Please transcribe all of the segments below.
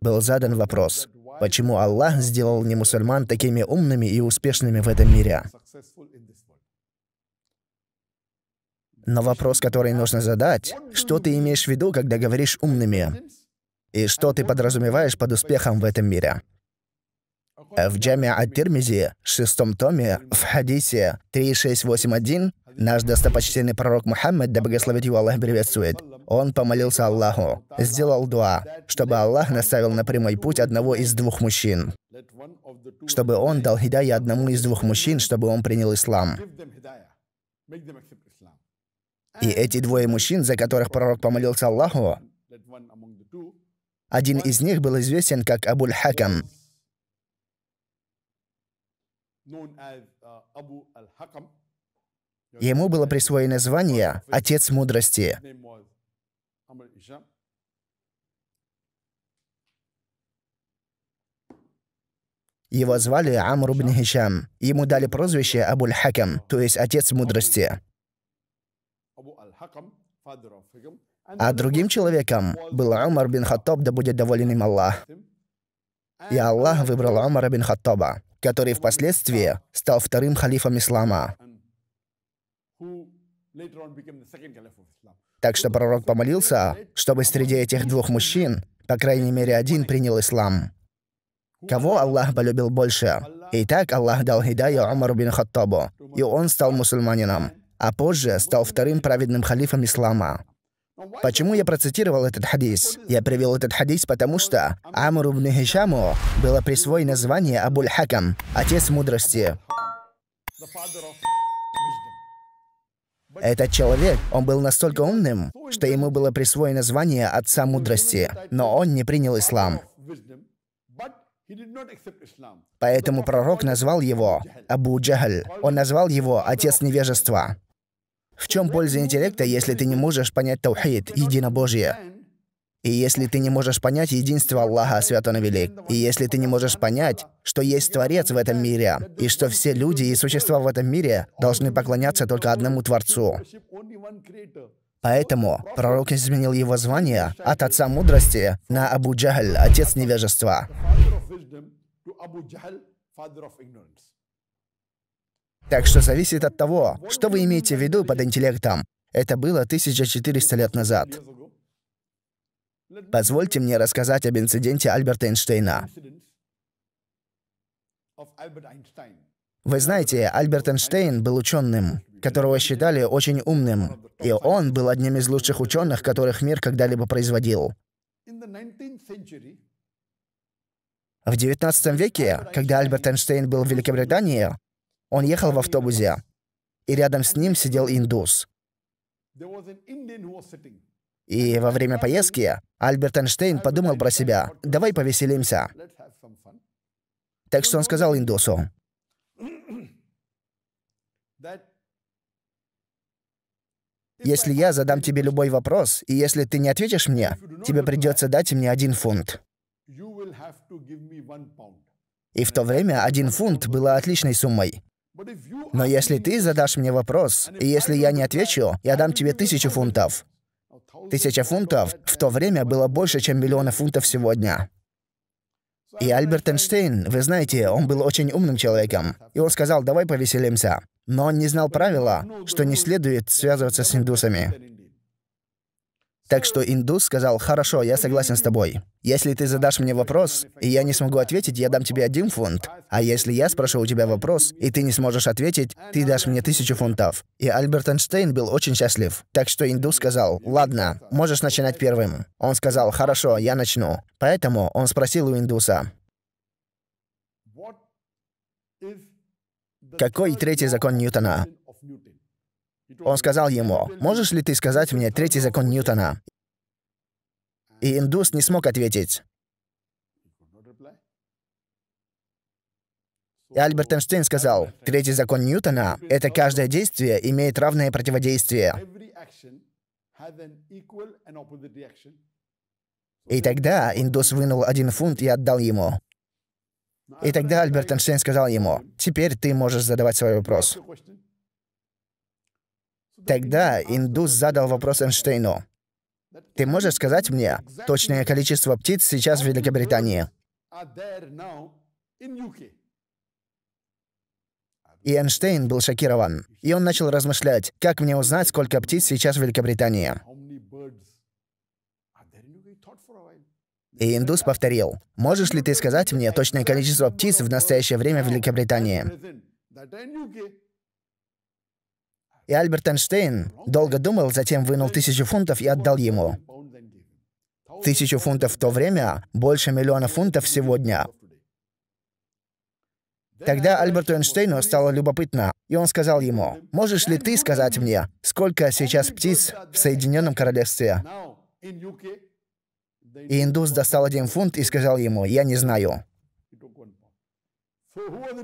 был задан вопрос, почему Аллах сделал не мусульман такими умными и успешными в этом мире? Но вопрос, который нужно задать, что ты имеешь в виду, когда говоришь «умными»? И что ты подразумеваешь под успехом в этом мире? В Джаме Ат-Тирмизи, шестом томе, в хадисе 3681, наш достопочтенный пророк Мухаммад, да благословит его Аллах, приветствует, он помолился Аллаху, сделал дуа, чтобы Аллах наставил на прямой путь одного из двух мужчин, чтобы он дал хидая одному из двух мужчин, чтобы он принял ислам. И эти двое мужчин, за которых пророк помолился Аллаху, один из них был известен как Абуль-Хакам, Ему было присвоено звание «Отец мудрости». Его звали Амр ибн Хишам. Ему дали прозвище Абуль-Хакам, то есть «Отец мудрости». А другим человеком был Амар бин Хаттаб, да будет доволен им Аллах. И Аллах выбрал Амара бин Хаттаба, который впоследствии стал вторым халифом ислама. Так что пророк помолился, чтобы среди этих двух мужчин, по крайней мере, один принял ислам. Кого Аллах полюбил больше? И так Аллах дал хидаю Умару бин Хаттабу, и он стал мусульманином, а позже стал вторым праведным халифом ислама. Почему я процитировал этот хадис? Я привел этот хадис, потому что Амру бн Хишаму было присвоено звание Абуль-Хакам, отец мудрости. Этот человек, он был настолько умным, что ему было присвоено звание отца мудрости, но он не принял ислам. Поэтому пророк назвал его Абу Джахаль. Он назвал его «отец невежества». В чем польза интеллекта, если ты не можешь понять таухид, единобожие? И если ты не можешь понять единство Аллаха, свят он велик, и если ты не можешь понять, что есть Творец в этом мире, и что все люди и существа в этом мире должны поклоняться только одному Творцу. Поэтому пророк изменил его звание от отца мудрости на Абу Джахаль, отец невежества. Так что зависит от того, что вы имеете в виду под интеллектом. Это было 1400 лет назад. Позвольте мне рассказать об инциденте Альберта Эйнштейна. Вы знаете, Альберт Эйнштейн был ученым, которого считали очень умным, и он был одним из лучших ученых, которых мир когда-либо производил. В XIX веке, когда Альберт Эйнштейн был в Великобритании, он ехал в автобусе, и рядом с ним сидел индус. И во время поездки Альберт Эйнштейн подумал про себя, давай повеселимся. Так что он сказал индусу, если я задам тебе любой вопрос, и если ты не ответишь мне, тебе придется дать мне один фунт. И в то время один фунт была отличной суммой. Но если ты задашь мне вопрос, и если я не отвечу, я дам тебе тысячу фунтов. Тысяча фунтов в то время было больше, чем миллиона фунтов сегодня. И Альберт Эйнштейн, вы знаете, он был очень умным человеком. И он сказал, давай повеселимся. Но он не знал правила, что не следует связываться с индусами. Так что индус сказал, «Хорошо, я согласен с тобой. Если ты задашь мне вопрос, и я не смогу ответить, я дам тебе один фунт. А если я спрошу у тебя вопрос, и ты не сможешь ответить, ты дашь мне тысячу фунтов». И Альберт Эйнштейн был очень счастлив. Так что индус сказал, «Ладно, можешь начинать первым». Он сказал, «Хорошо, я начну». Поэтому он спросил у индуса, «Какой третий закон Ньютона?» Он сказал ему, «Можешь ли ты сказать мне третий закон Ньютона?» И индус не смог ответить. И Альберт Эйнштейн сказал, «Третий закон Ньютона — это каждое действие имеет равное противодействие». И тогда индус вынул один фунт и отдал ему. И тогда Альберт Эйнштейн сказал ему, «Теперь ты можешь задавать свой вопрос». Тогда индус задал вопрос Эйнштейну. Ты можешь сказать мне точное количество птиц сейчас в Великобритании? И Эйнштейн был шокирован. И он начал размышлять, как мне узнать, сколько птиц сейчас в Великобритании. И индус повторил, «Можешь ли ты сказать мне точное количество птиц в настоящее время в Великобритании?» И Альберт Эйнштейн долго думал, затем вынул тысячу фунтов и отдал ему. Тысячу фунтов в то время, больше миллиона фунтов сегодня. Тогда Альберту Эйнштейну стало любопытно, и он сказал ему, «Можешь ли ты сказать мне, сколько сейчас птиц в Соединенном Королевстве?» И индус достал один фунт и сказал ему, «Я не знаю».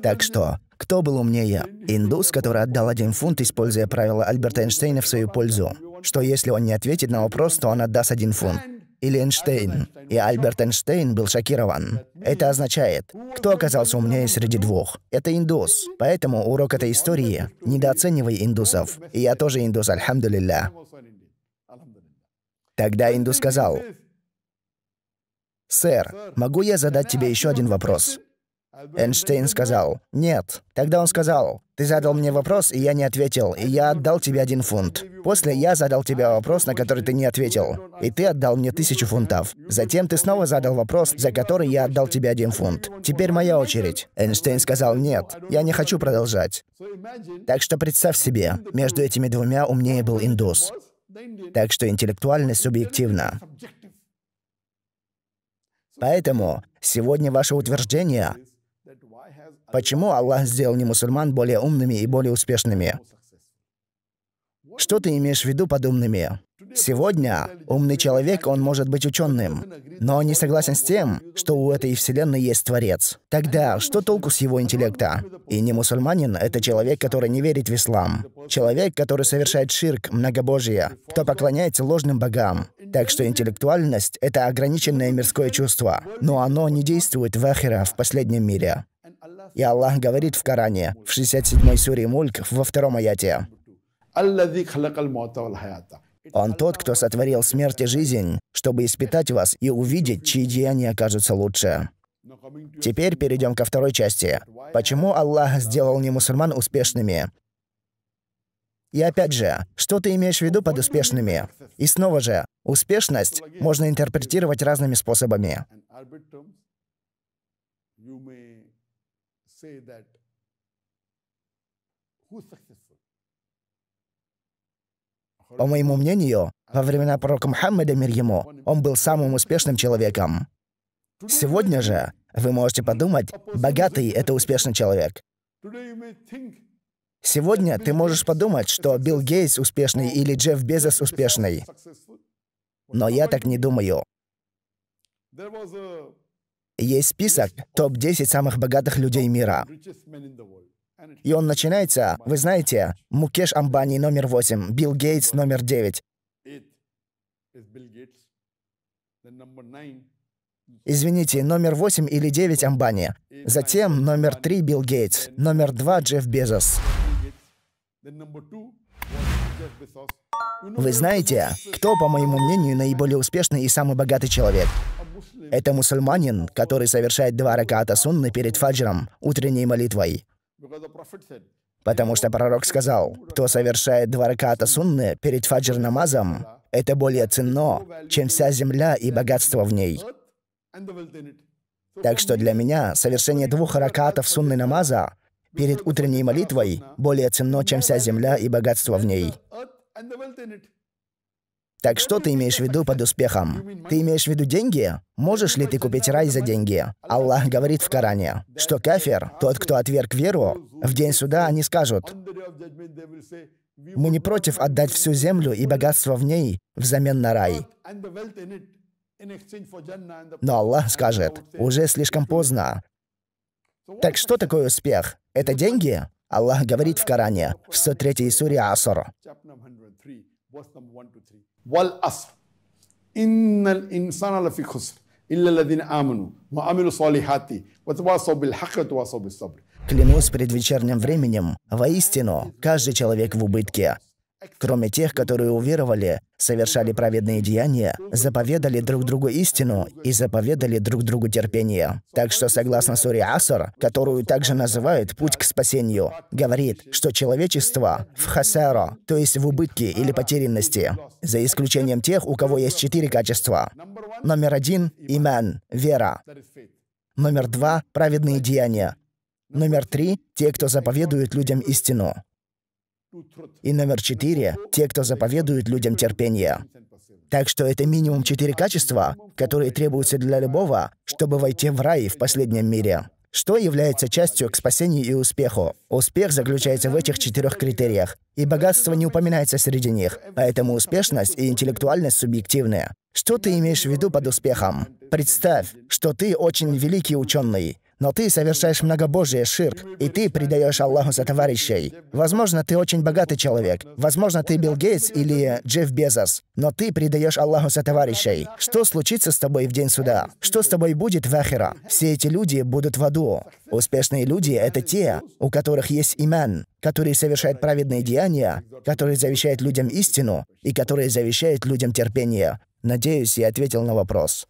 Так что, кто был умнее? Индус, который отдал один фунт, используя правило Альберта Эйнштейна в свою пользу. Что если он не ответит на вопрос, то он отдаст один фунт. Или Эйнштейн. И Альберт Эйнштейн был шокирован. Это означает, кто оказался умнее среди двух. Это индус. Поэтому урок этой истории – недооценивай индусов. И я тоже индус, альхамдулилля. Тогда индус сказал, «Сэр, могу я задать тебе еще один вопрос?» Эйнштейн сказал «Нет». Тогда он сказал «Ты задал мне вопрос, и я не ответил, и я отдал тебе один фунт. После я задал тебе вопрос, на который ты не ответил, и ты отдал мне тысячу фунтов. Затем ты снова задал вопрос, за который я отдал тебе один фунт. Теперь моя очередь». Эйнштейн сказал «Нет, я не хочу продолжать». Так что представь себе, между этими двумя умнее был индус. Так что интеллектуальность субъективна. Поэтому сегодня ваше утверждение Почему Аллах сделал не мусульман более умными и более успешными? Что ты имеешь в виду под умными? Сегодня умный человек, он может быть ученым, но не согласен с тем, что у этой вселенной есть Творец. Тогда что толку с его интеллекта? И не мусульманин — это человек, который не верит в ислам. Человек, который совершает ширк, многобожие, кто поклоняется ложным богам. Так что интеллектуальность — это ограниченное мирское чувство, но оно не действует в ахира в последнем мире. И Аллах говорит в Коране, в 67-й суре Мульк, во втором аяте. Он тот, кто сотворил смерть и жизнь, чтобы испытать вас и увидеть, чьи деяния окажутся лучше. Теперь перейдем ко второй части. Почему Аллах сделал не мусульман успешными? И опять же, что ты имеешь в виду под успешными? И снова же, успешность можно интерпретировать разными способами say that По моему мнению, во времена пророка Мухаммеда, мир ему, он был самым успешным человеком. Сегодня же вы можете подумать, богатый — это успешный человек. Сегодня ты можешь подумать, что Билл Гейтс успешный или Джефф Безос успешный. Но я так не думаю. Есть список топ-10 самых богатых людей мира. И он начинается, вы знаете, Мукеш Амбани номер 8, Билл Гейтс номер 9. Извините, номер 8 или 9 Амбани. Затем номер 3 Билл Гейтс, номер 2 Джефф Безос. Вы знаете, кто, по моему мнению, наиболее успешный и самый богатый человек? Это мусульманин, который совершает два раката сунны перед фаджром, утренней молитвой. Потому что пророк сказал, кто совершает два раката сунны перед фаджр намазом, это более ценно, чем вся земля и богатство в ней. Так что для меня совершение двух ракатов сунны намаза перед утренней молитвой более ценно, чем вся земля и богатство в ней. Так что ты имеешь в виду под успехом? Ты имеешь в виду деньги? Можешь ли ты купить рай за деньги? Аллах говорит в Коране, что кафир, тот, кто отверг веру, в день суда они скажут, мы не против отдать всю землю и богатство в ней взамен на рай. Но Аллах скажет, уже слишком поздно. Так что такое успех? Это деньги? Аллах говорит в Коране, в 103 суре Асур. verse number to والأصر إن الإنسان لفي خسر إلا الذين آمنوا وعملوا صالحات وتواصوا بالحق وتواصوا بالصبر Клянусь вечерним временем, воистину, каждый человек в убытке, кроме тех, которые уверовали, совершали праведные деяния, заповедали друг другу истину и заповедали друг другу терпение. Так что, согласно суре Асар, которую также называют «Путь к спасению», говорит, что человечество в хасара, то есть в убытке или потерянности, за исключением тех, у кого есть четыре качества. Номер один – иман, вера. Номер два – праведные деяния. Номер три – те, кто заповедует людям истину. И номер четыре — те, кто заповедует людям терпение. Так что это минимум четыре качества, которые требуются для любого, чтобы войти в рай в последнем мире. Что является частью к спасению и успеху? Успех заключается в этих четырех критериях, и богатство не упоминается среди них, поэтому а успешность и интеллектуальность субъективны. Что ты имеешь в виду под успехом? Представь, что ты очень великий ученый, но ты совершаешь многобожие, ширк, и ты предаешь Аллаху за товарищей. Возможно, ты очень богатый человек. Возможно, ты Билл Гейтс или Джефф Безос. Но ты предаешь Аллаху за товарищей. Что случится с тобой в день суда? Что с тобой будет в Ахира? Все эти люди будут в аду. Успешные люди — это те, у которых есть иман, которые совершают праведные деяния, которые завещают людям истину и которые завещают людям терпение. Надеюсь, я ответил на вопрос.